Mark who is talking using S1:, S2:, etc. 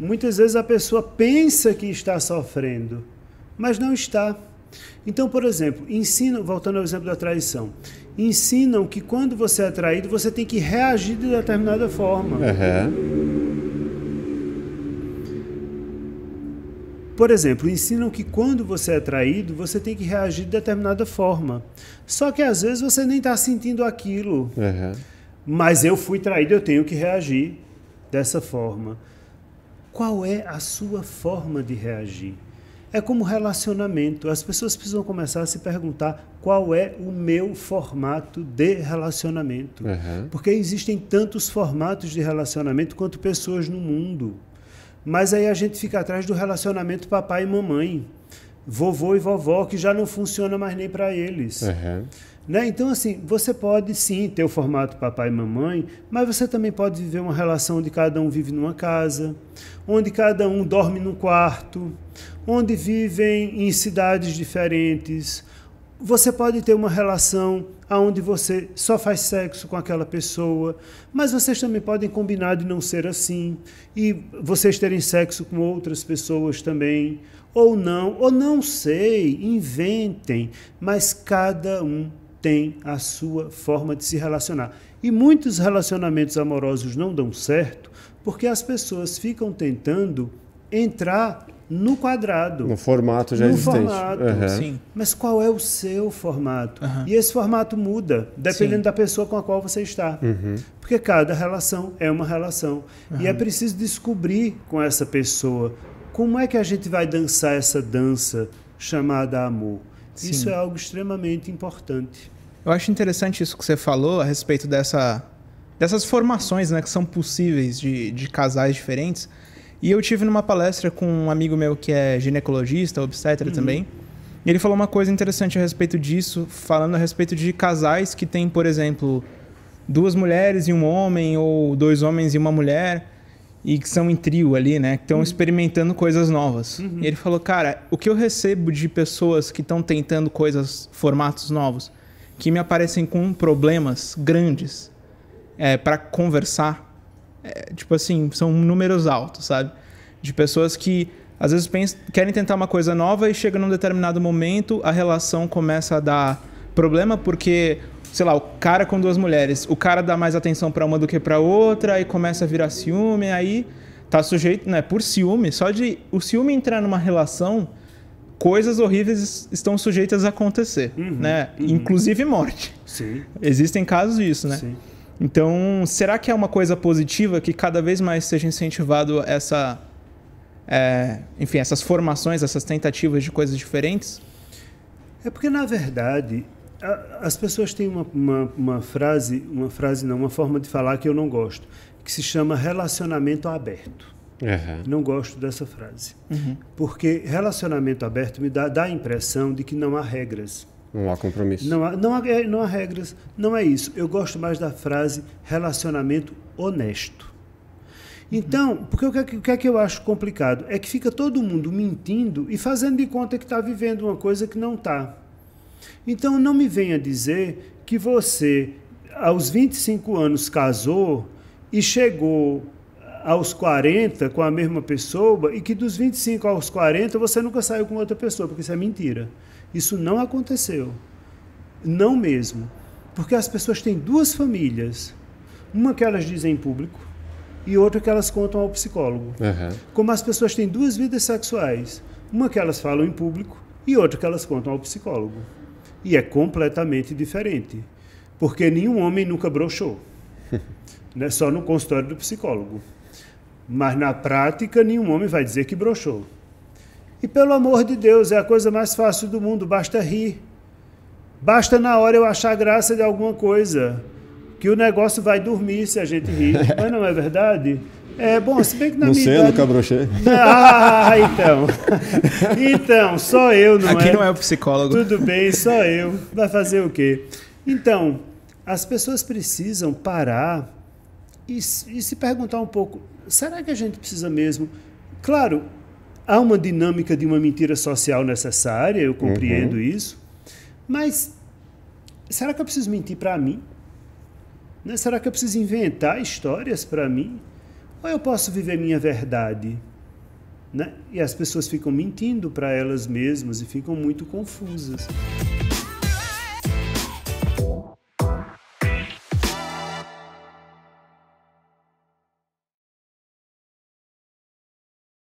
S1: Muitas vezes a pessoa pensa que está sofrendo, mas não está. Então, por exemplo, ensinam, voltando ao exemplo da traição, ensinam que quando você é traído, você tem que reagir de determinada forma.
S2: Uhum.
S1: Por exemplo, ensinam que quando você é traído, você tem que reagir de determinada forma. Só que às vezes você nem está sentindo aquilo. Uhum. Mas eu fui traído, eu tenho que reagir dessa forma. Qual é a sua forma de reagir? É como relacionamento. As pessoas precisam começar a se perguntar qual é o meu formato de relacionamento. Uhum. Porque existem tantos formatos de relacionamento quanto pessoas no mundo. Mas aí a gente fica atrás do relacionamento papai e mamãe, vovô e vovó, que já não funciona mais nem para eles. Uhum. Né? Então, assim, você pode sim ter o formato papai e mamãe, mas você também pode viver uma relação onde cada um vive numa casa, onde cada um dorme num quarto, onde vivem em cidades diferentes. Você pode ter uma relação onde você só faz sexo com aquela pessoa, mas vocês também podem combinar de não ser assim e vocês terem sexo com outras pessoas também, ou não, ou não sei, inventem, mas cada um tem a sua forma de se relacionar. E muitos relacionamentos amorosos não dão certo porque as pessoas ficam tentando entrar no quadrado. No formato já no existente. Formato. Uhum. Mas qual é o seu formato? Uhum. E esse formato muda dependendo Sim. da pessoa com a qual você está. Uhum. Porque cada relação é uma relação. E é preciso descobrir com essa pessoa como é que a gente vai dançar essa dança chamada amor. Sim. Isso é
S2: algo extremamente importante. Eu acho interessante isso que você falou a respeito dessa, dessas formações né, que são possíveis de, de casais diferentes. E eu tive numa palestra com um amigo meu que é ginecologista, obstetra uhum. também. E ele falou uma coisa interessante a respeito disso, falando a respeito de casais que têm, por exemplo, duas mulheres e um homem, ou dois homens e uma mulher, e que são em trio ali, né? Que estão uhum. experimentando coisas novas. Uhum. E ele falou, cara, o que eu recebo de pessoas que estão tentando coisas, formatos novos, que me aparecem com problemas grandes é, para conversar, é, tipo assim, são números altos, sabe? De pessoas que às vezes pensam, querem tentar uma coisa nova e chega num determinado momento, a relação começa a dar problema porque, sei lá, o cara com duas mulheres, o cara dá mais atenção para uma do que para outra e começa a virar ciúme, aí tá sujeito, né, por ciúme, só de o ciúme entrar numa relação coisas horríveis estão sujeitas a acontecer, uhum, né? Uhum. Inclusive morte. Sim. Existem casos disso, né? Sim. Então, será que é uma coisa positiva que cada vez mais seja incentivado essa, é, enfim, essas formações, essas tentativas de coisas diferentes?
S1: É porque na verdade a, as pessoas têm uma,
S2: uma, uma frase, uma
S1: frase não, uma forma de falar que eu não gosto, que se chama relacionamento aberto. Uhum. Não gosto dessa frase. Uhum. Porque relacionamento aberto me dá, dá a impressão de que não há regras. Não há compromisso. Não há, não, há, é, não há regras. Não é isso. Eu gosto mais da frase relacionamento honesto. Então, porque o é que, o que, é que eu acho complicado? É que fica todo mundo mentindo e fazendo de conta que está vivendo uma coisa que não está. Então, não me venha dizer que você, aos 25 anos, casou e chegou aos 40 com a mesma pessoa e que dos 25 aos 40 você nunca saiu com outra pessoa, porque isso é mentira. Isso não aconteceu. Não mesmo. Porque as pessoas têm duas famílias. Uma que elas dizem em público e outra que elas contam ao psicólogo. Uhum. Como as pessoas têm duas vidas sexuais. Uma que elas falam em público e outra que elas contam ao psicólogo. E é completamente diferente. Porque nenhum homem nunca broxou. né? Só no consultório do psicólogo. Mas na prática, nenhum homem vai dizer que brochou. E pelo amor de Deus, é a coisa mais fácil do mundo, basta rir. Basta na hora eu achar graça de alguma coisa, que o negócio vai dormir se a gente rir. Mas não é verdade? É, bom, se bem que na não minha sei, idade... nunca
S2: Ah, então.
S1: Então, só eu, não Aqui é? Aqui não é o psicólogo. Tudo bem, só eu. Vai fazer o quê? Então, as pessoas precisam parar e, e se perguntar um pouco: será que a gente precisa mesmo? Claro, há uma dinâmica de uma mentira social necessária, eu compreendo uhum. isso, mas será que eu preciso mentir para mim? Né? Será que eu preciso inventar histórias para mim? Ou eu posso viver minha verdade? Né? E as pessoas ficam mentindo para elas mesmas e ficam muito confusas.